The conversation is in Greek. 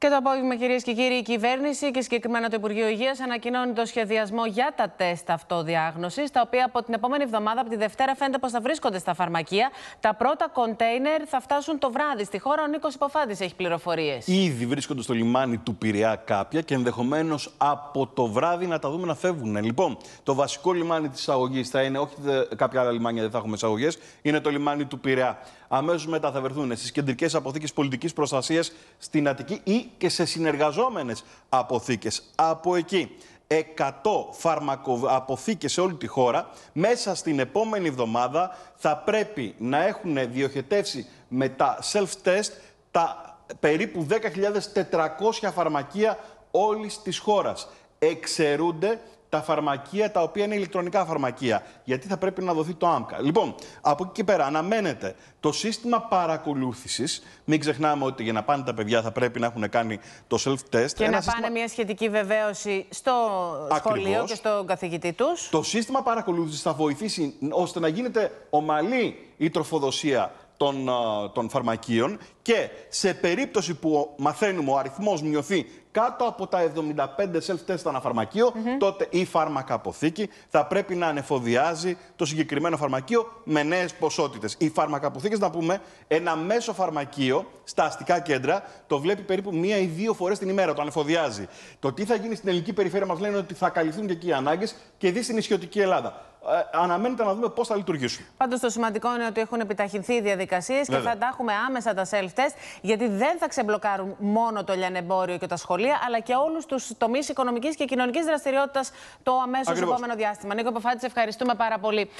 Και το απόγευμα, κυρίες και κύριοι, η κυβέρνηση και συγκεκριμένα το Υπουργείο Υγείας ανακοινώνει το σχεδιασμό για τα τεστ αυτοδιάγνωσης, τα οποία από την επόμενη εβδομάδα, από τη Δευτέρα, φαίνεται πως θα βρίσκονται στα φαρμακεία. Τα πρώτα κοντέινερ θα φτάσουν το βράδυ στη χώρα. Ο Νίκος Υποφάντης έχει πληροφορίες. Ήδη βρίσκονται στο λιμάνι του Πειραιά κάποια και ενδεχομένως από το βράδυ να τα δούμε να φεύγουν. Λοιπόν, το βασικό λιμάνι της εισαγωγής θα είναι, όχι κάποια άλλα λιμάνια δεν θα έχουμε εισαγωγές, είναι το λιμάνι του Πειραιά. Αμέσως μετά θα βρεθούν στις κεντρικές αποθήκες πολιτικής προστασίας στην Αττική ή και σε συνεργαζόμενες αποθήκες. Από εκεί 100 φαρμακοαποθήκες σε όλη τη χώρα, μέσα στην επόμενη εβδομάδα θα πρέπει να έχουν διοχετεύσει με τα self-test τα περίπου 10.400 φαρμακεία όλης της χώρας. Εξαιρούνται τα φαρμακεία τα οποία είναι ηλεκτρονικά φαρμακεία. Γιατί θα πρέπει να δοθεί το ΆΜΚΑ. Λοιπόν, από εκεί και πέρα αναμένεται το σύστημα παρακολούθησης. Μην ξεχνάμε ότι για να πάνε τα παιδιά θα πρέπει να έχουν κάνει το self-test. Και να σύστημα... πάνε μια σχετική βεβαίωση στο σχολείο και στον καθηγητή τους. Το σύστημα παρακολούθησης θα βοηθήσει ώστε να γίνεται ομαλή η τροφοδοσία των, των φαρμακείων και σε περίπτωση που μαθαίνουμε ο αριθμός μειωθεί κάτω από τα 75 self-test ανά φαρμακείο, τότε η φάρμακα αποθήκη θα πρέπει να ανεφοδιάζει το συγκεκριμένο φαρμακείο με νέες ποσότητες. Οι αποθήκης, να πούμε, ένα μέσο φαρμακείο στα αστικά κέντρα το βλέπει περίπου μία ή δύο φορές την ημέρα, το ανεφοδιάζει. Το τι θα γίνει στην ελληνική περιφέρεια μας λένε ότι θα καλυφθούν και εκεί οι ανάγκες και δει στην ισιωτική Ελλάδα. Ε, αναμένεται να δούμε πώς θα λειτουργήσουν. Πάντως το σημαντικό είναι ότι έχουν επιταχυνθεί οι διαδικασίες και θα τα έχουμε άμεσα τα self-test, γιατί δεν θα ξεμπλοκάρουν μόνο το λιανεμπόριο και τα σχολεία, αλλά και όλους τους τομείς οικονομικής και κοινωνικής δραστηριότητας το αμέσως επόμενο διάστημα. Νίκο Παφάτη, ευχαριστούμε πάρα πολύ.